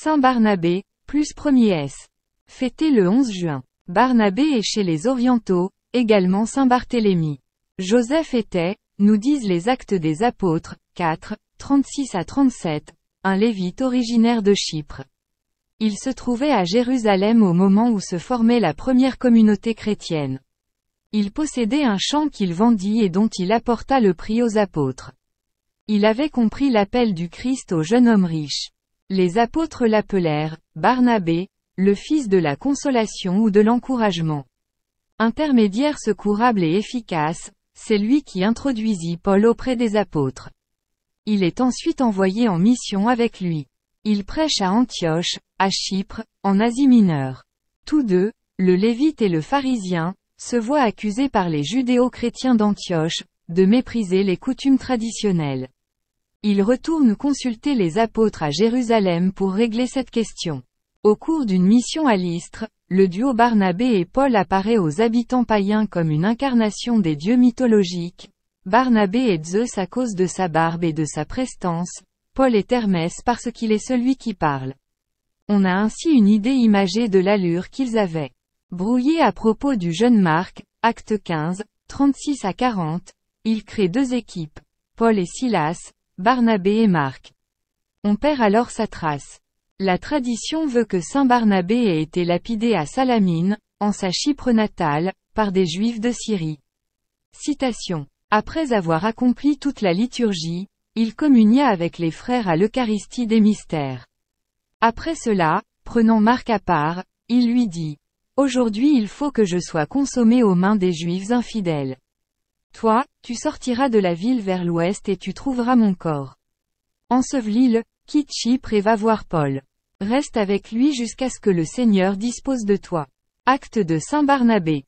Saint-Barnabé, plus 1er S. Fêté le 11 juin. Barnabé est chez les Orientaux, également Saint-Barthélemy. Joseph était, nous disent les actes des apôtres, 4, 36 à 37, un lévite originaire de Chypre. Il se trouvait à Jérusalem au moment où se formait la première communauté chrétienne. Il possédait un champ qu'il vendit et dont il apporta le prix aux apôtres. Il avait compris l'appel du Christ au jeune homme riche. Les apôtres l'appelèrent, Barnabé, le fils de la consolation ou de l'encouragement. Intermédiaire secourable et efficace, c'est lui qui introduisit Paul auprès des apôtres. Il est ensuite envoyé en mission avec lui. Il prêche à Antioche, à Chypre, en Asie mineure. Tous deux, le Lévite et le Pharisien, se voient accusés par les judéo-chrétiens d'Antioche, de mépriser les coutumes traditionnelles. Il retourne consulter les apôtres à Jérusalem pour régler cette question. Au cours d'une mission à l'Istre, le duo Barnabé et Paul apparaît aux habitants païens comme une incarnation des dieux mythologiques. Barnabé est Zeus à cause de sa barbe et de sa prestance, Paul est Hermès parce qu'il est celui qui parle. On a ainsi une idée imagée de l'allure qu'ils avaient. Brouillé à propos du jeune Marc, acte 15, 36 à 40, il crée deux équipes. Paul et Silas, Barnabé et Marc. On perd alors sa trace. La tradition veut que Saint Barnabé ait été lapidé à Salamine, en sa Chypre natale, par des Juifs de Syrie. Citation. Après avoir accompli toute la liturgie, il communia avec les frères à l'Eucharistie des mystères. Après cela, prenant Marc à part, il lui dit. Aujourd'hui il faut que je sois consommé aux mains des Juifs infidèles. Toi, tu sortiras de la ville vers l'ouest et tu trouveras mon corps. Ensevelis-le, quitte Chypre et va voir Paul. Reste avec lui jusqu'à ce que le Seigneur dispose de toi. Acte de Saint Barnabé